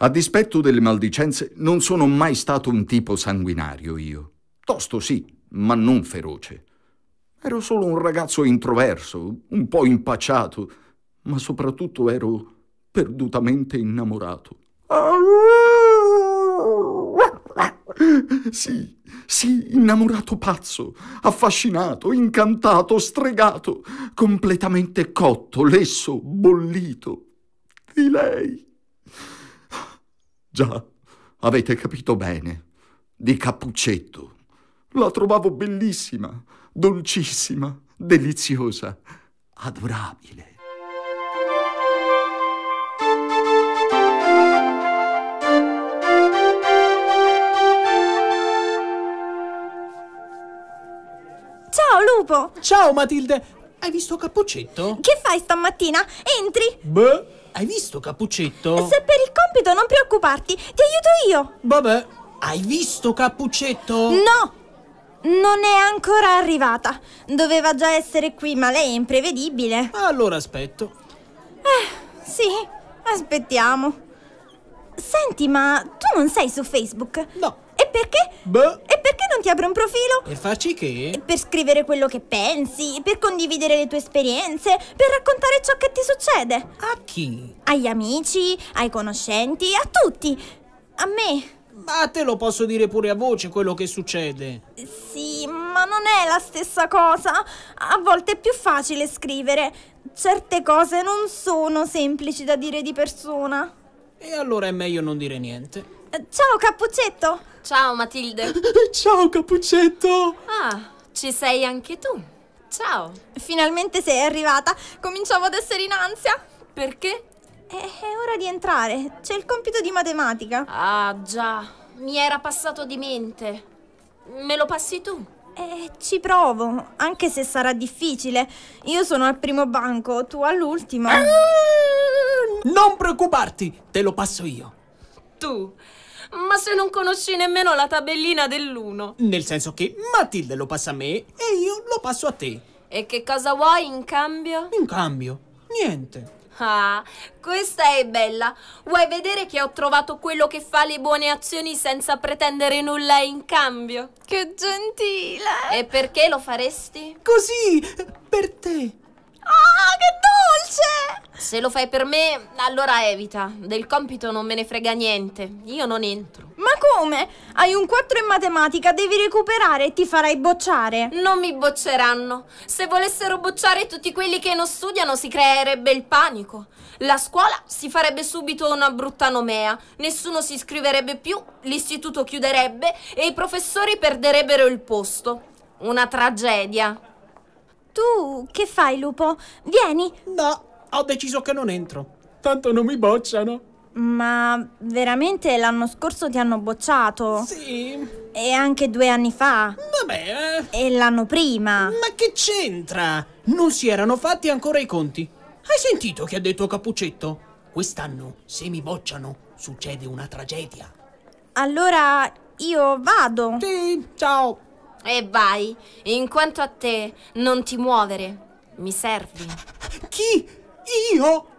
A dispetto delle maldicenze, non sono mai stato un tipo sanguinario io. Tosto sì, ma non feroce. Ero solo un ragazzo introverso, un po' impacciato, ma soprattutto ero perdutamente innamorato. Sì, sì, innamorato pazzo, affascinato, incantato, stregato, completamente cotto, lesso, bollito. Di lei. Già, avete capito bene. Di Cappuccetto. La trovavo bellissima, dolcissima, deliziosa, adorabile. Ciao, Lupo! Ciao, Matilde! Hai visto Cappuccetto? Che fai stamattina? Entri! Beh, hai visto Cappuccetto? Se per compito, non preoccuparti, ti aiuto io. Vabbè, hai visto Cappuccetto? No, non è ancora arrivata. Doveva già essere qui, ma lei è imprevedibile. Allora aspetto. Eh, sì, aspettiamo. Senti, ma tu non sei su Facebook? No. E perché? Beh, ti apro un profilo. E farci che? Per scrivere quello che pensi, per condividere le tue esperienze, per raccontare ciò che ti succede. A chi? Agli amici, ai conoscenti, a tutti. A me. Ma te lo posso dire pure a voce quello che succede. Sì, ma non è la stessa cosa. A volte è più facile scrivere. Certe cose non sono semplici da dire di persona. E allora è meglio non dire niente. Ciao, cappuccetto! Ciao Matilde. Ciao Cappuccetto. Ah, ci sei anche tu. Ciao. Finalmente sei arrivata. Cominciavo ad essere in ansia. Perché? È, è ora di entrare. C'è il compito di matematica. Ah, già. Mi era passato di mente. Me lo passi tu? Eh, ci provo, anche se sarà difficile. Io sono al primo banco, tu all'ultimo. Ah! Non preoccuparti, te lo passo io. Tu ma se non conosci nemmeno la tabellina dell'uno. Nel senso che Matilde lo passa a me e io lo passo a te. E che cosa vuoi in cambio? In cambio? Niente. Ah, questa è bella. Vuoi vedere che ho trovato quello che fa le buone azioni senza pretendere nulla in cambio? Che gentile! E perché lo faresti? Così, per te. Ah, che dolce! Se lo fai per me, allora evita. Del compito non me ne frega niente. Io non entro. Ma come? Hai un 4 in matematica, devi recuperare e ti farai bocciare. Non mi bocceranno. Se volessero bocciare tutti quelli che non studiano, si creerebbe il panico. La scuola si farebbe subito una brutta nomea, nessuno si iscriverebbe più, l'istituto chiuderebbe e i professori perderebbero il posto. Una tragedia. Tu che fai, lupo? Vieni! No, ho deciso che non entro. Tanto non mi bocciano. Ma veramente l'anno scorso ti hanno bocciato? Sì. E anche due anni fa? Vabbè. Eh. E l'anno prima? Ma che c'entra? Non si erano fatti ancora i conti. Hai sentito che ha detto Cappuccetto? Quest'anno, se mi bocciano, succede una tragedia. Allora io vado. Sì, ciao. E vai, in quanto a te, non ti muovere. Mi servi. Chi? Io?